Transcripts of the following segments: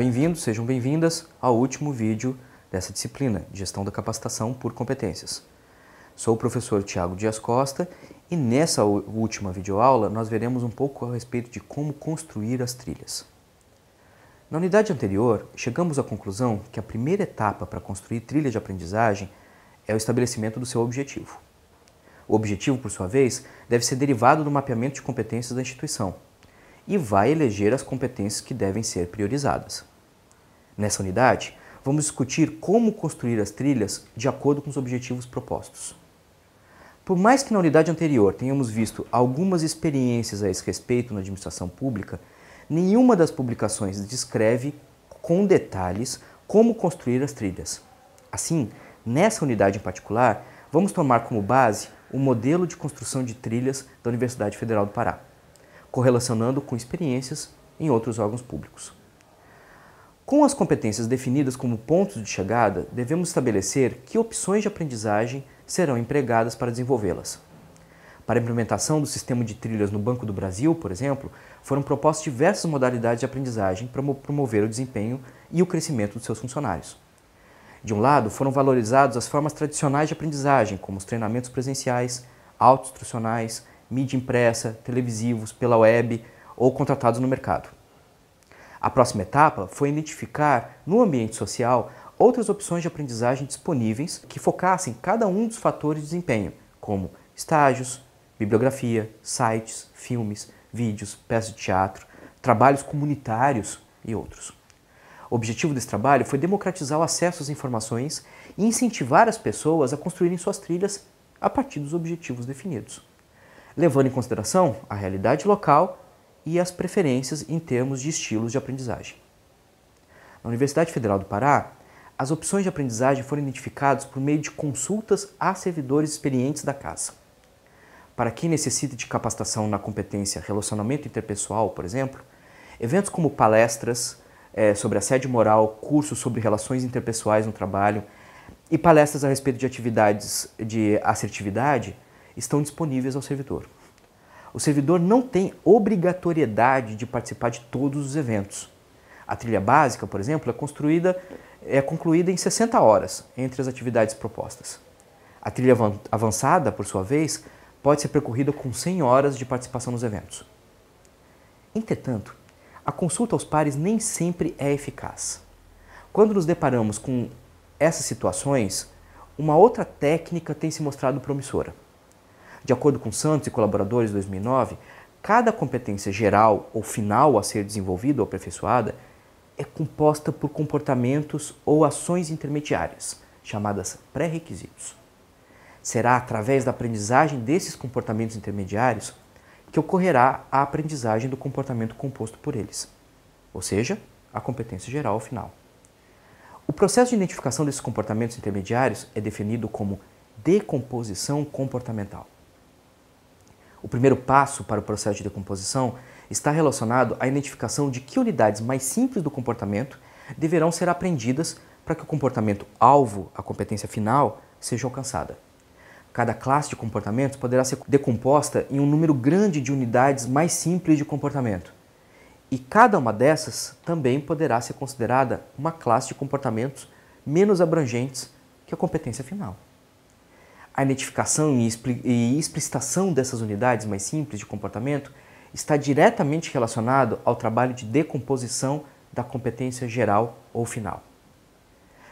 bem-vindos, sejam bem-vindas ao último vídeo dessa disciplina, Gestão da Capacitação por Competências. Sou o professor Tiago Dias Costa e nessa última videoaula nós veremos um pouco a respeito de como construir as trilhas. Na unidade anterior, chegamos à conclusão que a primeira etapa para construir trilha de aprendizagem é o estabelecimento do seu objetivo. O objetivo, por sua vez, deve ser derivado do mapeamento de competências da instituição, e vai eleger as competências que devem ser priorizadas. Nessa unidade, vamos discutir como construir as trilhas de acordo com os objetivos propostos. Por mais que na unidade anterior tenhamos visto algumas experiências a esse respeito na administração pública, nenhuma das publicações descreve com detalhes como construir as trilhas. Assim, nessa unidade em particular, vamos tomar como base o modelo de construção de trilhas da Universidade Federal do Pará, correlacionando com experiências em outros órgãos públicos. Com as competências definidas como pontos de chegada, devemos estabelecer que opções de aprendizagem serão empregadas para desenvolvê-las. Para a implementação do sistema de trilhas no Banco do Brasil, por exemplo, foram propostas diversas modalidades de aprendizagem para promover o desempenho e o crescimento dos seus funcionários. De um lado, foram valorizadas as formas tradicionais de aprendizagem, como os treinamentos presenciais, autoinstrucionais, mídia impressa, televisivos, pela web ou contratados no mercado. A próxima etapa foi identificar, no ambiente social, outras opções de aprendizagem disponíveis que focassem cada um dos fatores de desempenho, como estágios, bibliografia, sites, filmes, vídeos, peças de teatro, trabalhos comunitários e outros. O objetivo desse trabalho foi democratizar o acesso às informações e incentivar as pessoas a construírem suas trilhas a partir dos objetivos definidos, levando em consideração a realidade local e as preferências em termos de estilos de aprendizagem. Na Universidade Federal do Pará, as opções de aprendizagem foram identificadas por meio de consultas a servidores experientes da casa. Para quem necessita de capacitação na competência relacionamento interpessoal, por exemplo, eventos como palestras é, sobre assédio moral, cursos sobre relações interpessoais no trabalho e palestras a respeito de atividades de assertividade estão disponíveis ao servidor. O servidor não tem obrigatoriedade de participar de todos os eventos. A trilha básica, por exemplo, é construída é concluída em 60 horas entre as atividades propostas. A trilha avançada, por sua vez, pode ser percorrida com 100 horas de participação nos eventos. Entretanto, a consulta aos pares nem sempre é eficaz. Quando nos deparamos com essas situações, uma outra técnica tem se mostrado promissora. De acordo com Santos e colaboradores, 2009, cada competência geral ou final a ser desenvolvida ou aperfeiçoada é composta por comportamentos ou ações intermediárias, chamadas pré-requisitos. Será através da aprendizagem desses comportamentos intermediários que ocorrerá a aprendizagem do comportamento composto por eles, ou seja, a competência geral ou final. O processo de identificação desses comportamentos intermediários é definido como decomposição comportamental. O primeiro passo para o processo de decomposição está relacionado à identificação de que unidades mais simples do comportamento deverão ser aprendidas para que o comportamento alvo, a competência final, seja alcançada. Cada classe de comportamentos poderá ser decomposta em um número grande de unidades mais simples de comportamento. E cada uma dessas também poderá ser considerada uma classe de comportamentos menos abrangentes que a competência final. A identificação e explicitação dessas unidades mais simples de comportamento está diretamente relacionado ao trabalho de decomposição da competência geral ou final.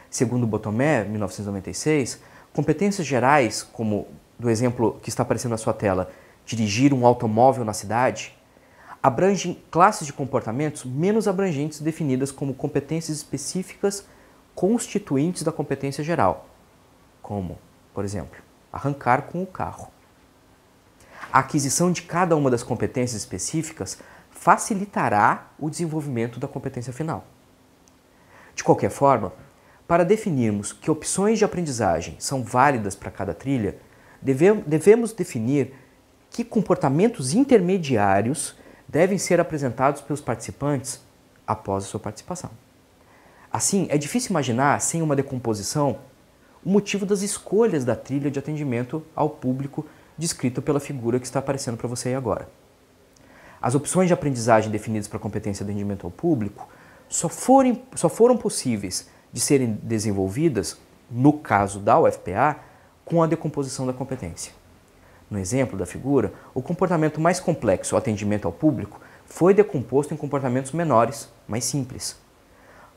Segundo Botomé, 1996, competências gerais, como do exemplo que está aparecendo na sua tela, dirigir um automóvel na cidade, abrangem classes de comportamentos menos abrangentes definidas como competências específicas constituintes da competência geral, como, por exemplo, arrancar com o carro. A aquisição de cada uma das competências específicas facilitará o desenvolvimento da competência final. De qualquer forma, para definirmos que opções de aprendizagem são válidas para cada trilha, devemos definir que comportamentos intermediários devem ser apresentados pelos participantes após a sua participação. Assim, é difícil imaginar, sem uma decomposição, o motivo das escolhas da trilha de atendimento ao público descrito pela figura que está aparecendo para você aí agora. As opções de aprendizagem definidas para a competência de atendimento ao público só, forem, só foram possíveis de serem desenvolvidas, no caso da UFPA, com a decomposição da competência. No exemplo da figura, o comportamento mais complexo, o atendimento ao público, foi decomposto em comportamentos menores, mais simples.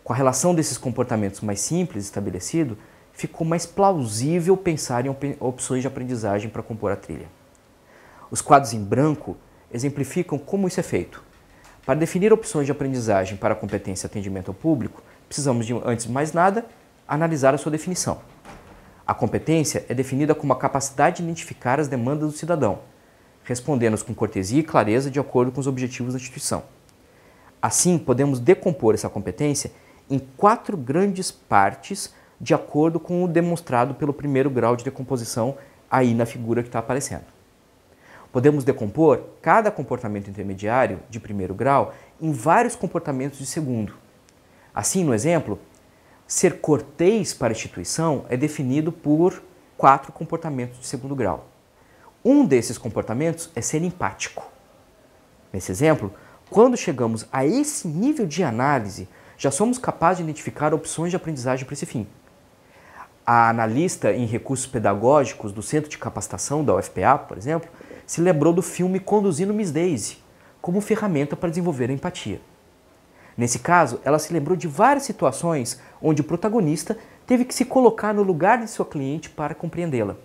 Com a relação desses comportamentos mais simples estabelecido, ficou mais plausível pensar em opções de aprendizagem para compor a trilha. Os quadros em branco exemplificam como isso é feito. Para definir opções de aprendizagem para a competência atendimento ao público, precisamos de, antes de mais nada, analisar a sua definição. A competência é definida como a capacidade de identificar as demandas do cidadão, respondendo-as com cortesia e clareza de acordo com os objetivos da instituição. Assim, podemos decompor essa competência em quatro grandes partes de acordo com o demonstrado pelo primeiro grau de decomposição aí na figura que está aparecendo. Podemos decompor cada comportamento intermediário de primeiro grau em vários comportamentos de segundo. Assim, no exemplo, ser cortês para a instituição é definido por quatro comportamentos de segundo grau. Um desses comportamentos é ser empático. Nesse exemplo, quando chegamos a esse nível de análise, já somos capazes de identificar opções de aprendizagem para esse fim a analista em recursos pedagógicos do Centro de Capacitação da UFPA, por exemplo, se lembrou do filme Conduzindo Miss Daisy como ferramenta para desenvolver a empatia. Nesse caso, ela se lembrou de várias situações onde o protagonista teve que se colocar no lugar de sua cliente para compreendê-la.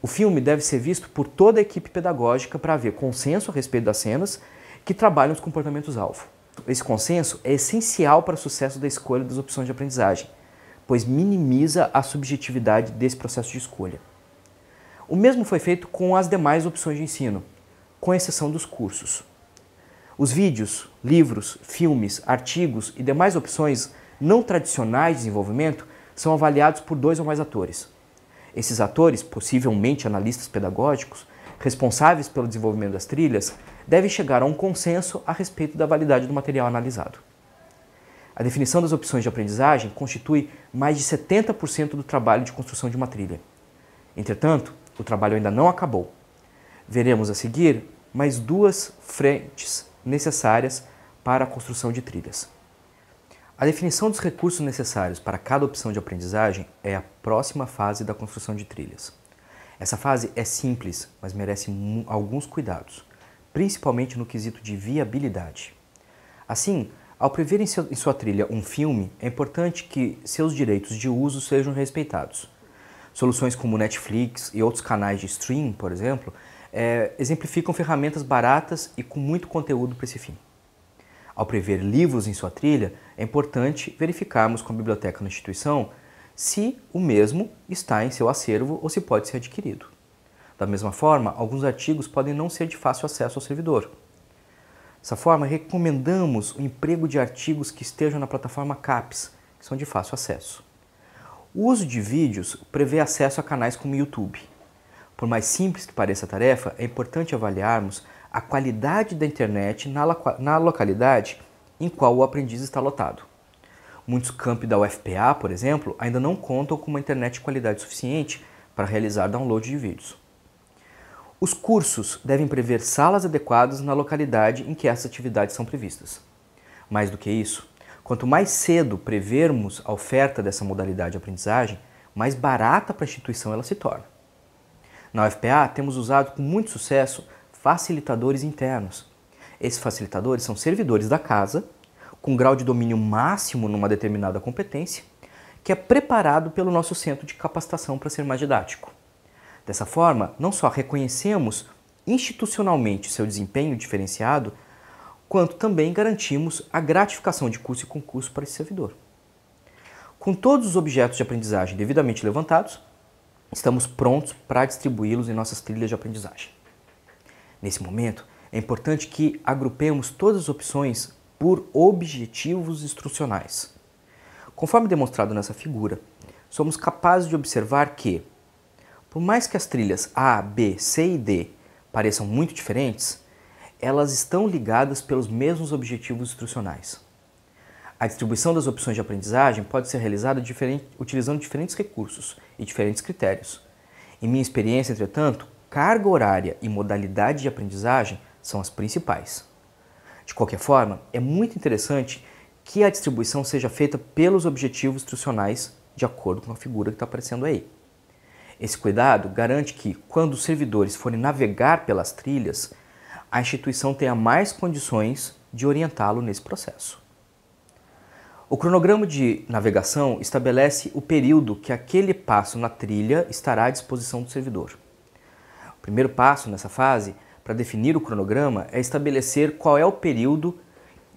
O filme deve ser visto por toda a equipe pedagógica para haver consenso a respeito das cenas que trabalham os comportamentos alvo. Esse consenso é essencial para o sucesso da escolha das opções de aprendizagem, pois minimiza a subjetividade desse processo de escolha. O mesmo foi feito com as demais opções de ensino, com exceção dos cursos. Os vídeos, livros, filmes, artigos e demais opções não tradicionais de desenvolvimento são avaliados por dois ou mais atores. Esses atores, possivelmente analistas pedagógicos, responsáveis pelo desenvolvimento das trilhas, devem chegar a um consenso a respeito da validade do material analisado. A definição das opções de aprendizagem constitui mais de 70% do trabalho de construção de uma trilha. Entretanto, o trabalho ainda não acabou. Veremos a seguir mais duas frentes necessárias para a construção de trilhas. A definição dos recursos necessários para cada opção de aprendizagem é a próxima fase da construção de trilhas. Essa fase é simples, mas merece alguns cuidados, principalmente no quesito de viabilidade. Assim, ao prever em, seu, em sua trilha um filme, é importante que seus direitos de uso sejam respeitados. Soluções como Netflix e outros canais de streaming, por exemplo, é, exemplificam ferramentas baratas e com muito conteúdo para esse fim. Ao prever livros em sua trilha, é importante verificarmos com a biblioteca na instituição se o mesmo está em seu acervo ou se pode ser adquirido. Da mesma forma, alguns artigos podem não ser de fácil acesso ao servidor, Dessa forma, recomendamos o emprego de artigos que estejam na plataforma CAPES, que são de fácil acesso. O uso de vídeos prevê acesso a canais como o YouTube. Por mais simples que pareça a tarefa, é importante avaliarmos a qualidade da internet na, na localidade em qual o aprendiz está lotado. Muitos campi da UFPA, por exemplo, ainda não contam com uma internet de qualidade suficiente para realizar download de vídeos. Os cursos devem prever salas adequadas na localidade em que essas atividades são previstas. Mais do que isso, quanto mais cedo prevermos a oferta dessa modalidade de aprendizagem, mais barata para a instituição ela se torna. Na UFPA, temos usado com muito sucesso facilitadores internos. Esses facilitadores são servidores da casa, com grau de domínio máximo numa determinada competência, que é preparado pelo nosso centro de capacitação para ser mais didático. Dessa forma, não só reconhecemos institucionalmente seu desempenho diferenciado, quanto também garantimos a gratificação de curso e concurso para esse servidor. Com todos os objetos de aprendizagem devidamente levantados, estamos prontos para distribuí-los em nossas trilhas de aprendizagem. Nesse momento, é importante que agrupemos todas as opções por objetivos instrucionais. Conforme demonstrado nessa figura, somos capazes de observar que por mais que as trilhas A, B, C e D pareçam muito diferentes, elas estão ligadas pelos mesmos objetivos instrucionais. A distribuição das opções de aprendizagem pode ser realizada diferente, utilizando diferentes recursos e diferentes critérios. Em minha experiência, entretanto, carga horária e modalidade de aprendizagem são as principais. De qualquer forma, é muito interessante que a distribuição seja feita pelos objetivos instrucionais de acordo com a figura que está aparecendo aí. Esse cuidado garante que, quando os servidores forem navegar pelas trilhas, a instituição tenha mais condições de orientá-lo nesse processo. O cronograma de navegação estabelece o período que aquele passo na trilha estará à disposição do servidor. O primeiro passo nessa fase para definir o cronograma é estabelecer qual é o período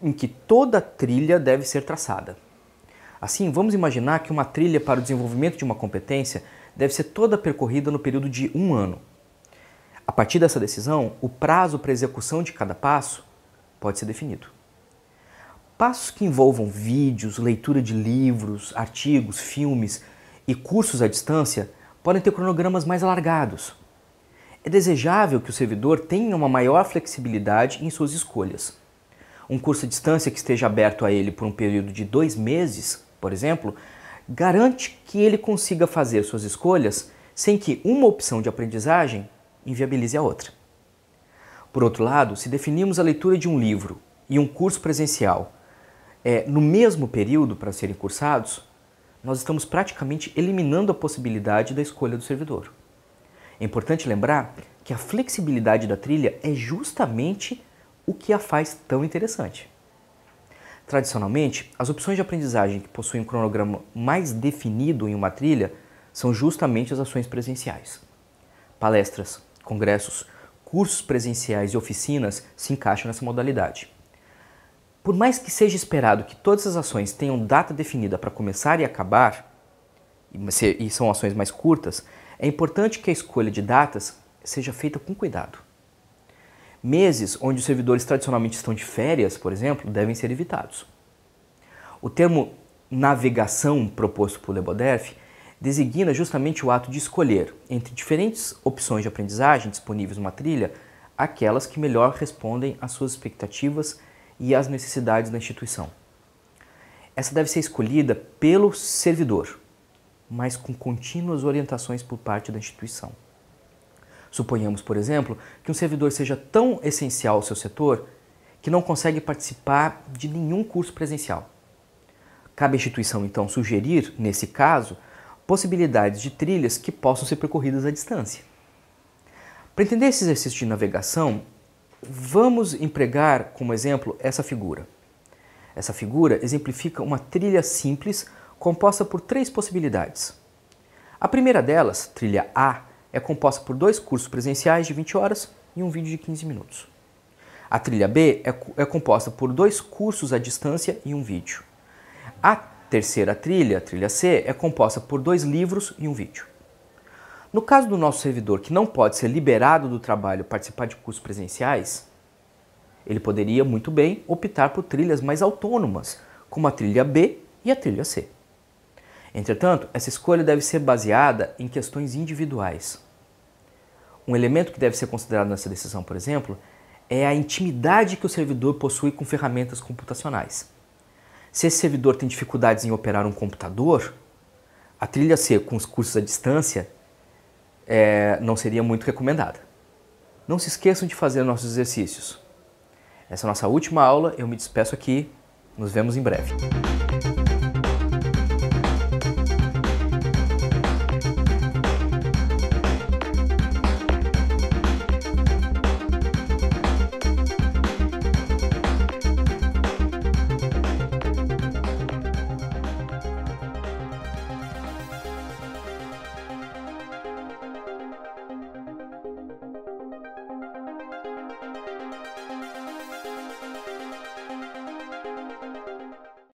em que toda trilha deve ser traçada. Assim, vamos imaginar que uma trilha para o desenvolvimento de uma competência deve ser toda percorrida no período de um ano. A partir dessa decisão, o prazo para execução de cada passo pode ser definido. Passos que envolvam vídeos, leitura de livros, artigos, filmes e cursos à distância podem ter cronogramas mais alargados. É desejável que o servidor tenha uma maior flexibilidade em suas escolhas. Um curso à distância que esteja aberto a ele por um período de dois meses, por exemplo, garante que ele consiga fazer suas escolhas sem que uma opção de aprendizagem inviabilize a outra. Por outro lado, se definirmos a leitura de um livro e um curso presencial é, no mesmo período para serem cursados, nós estamos praticamente eliminando a possibilidade da escolha do servidor. É importante lembrar que a flexibilidade da trilha é justamente o que a faz tão interessante. Tradicionalmente, as opções de aprendizagem que possuem um cronograma mais definido em uma trilha são justamente as ações presenciais. Palestras, congressos, cursos presenciais e oficinas se encaixam nessa modalidade. Por mais que seja esperado que todas as ações tenham data definida para começar e acabar, e são ações mais curtas, é importante que a escolha de datas seja feita com cuidado. Meses onde os servidores tradicionalmente estão de férias, por exemplo, devem ser evitados. O termo navegação proposto por Lebodef designa justamente o ato de escolher entre diferentes opções de aprendizagem disponíveis numa trilha aquelas que melhor respondem às suas expectativas e às necessidades da instituição. Essa deve ser escolhida pelo servidor, mas com contínuas orientações por parte da instituição. Suponhamos, por exemplo, que um servidor seja tão essencial ao seu setor que não consegue participar de nenhum curso presencial. Cabe à instituição, então, sugerir, nesse caso, possibilidades de trilhas que possam ser percorridas à distância. Para entender esse exercício de navegação, vamos empregar como exemplo essa figura. Essa figura exemplifica uma trilha simples composta por três possibilidades. A primeira delas, trilha A, é composta por dois cursos presenciais de 20 horas e um vídeo de 15 minutos. A trilha B é, é composta por dois cursos à distância e um vídeo. A terceira trilha, a trilha C, é composta por dois livros e um vídeo. No caso do nosso servidor que não pode ser liberado do trabalho participar de cursos presenciais, ele poderia muito bem optar por trilhas mais autônomas, como a trilha B e a trilha C. Entretanto, essa escolha deve ser baseada em questões individuais. Um elemento que deve ser considerado nessa decisão, por exemplo, é a intimidade que o servidor possui com ferramentas computacionais. Se esse servidor tem dificuldades em operar um computador, a trilha C com os cursos à distância é, não seria muito recomendada. Não se esqueçam de fazer nossos exercícios. Essa é a nossa última aula, eu me despeço aqui, nos vemos em breve.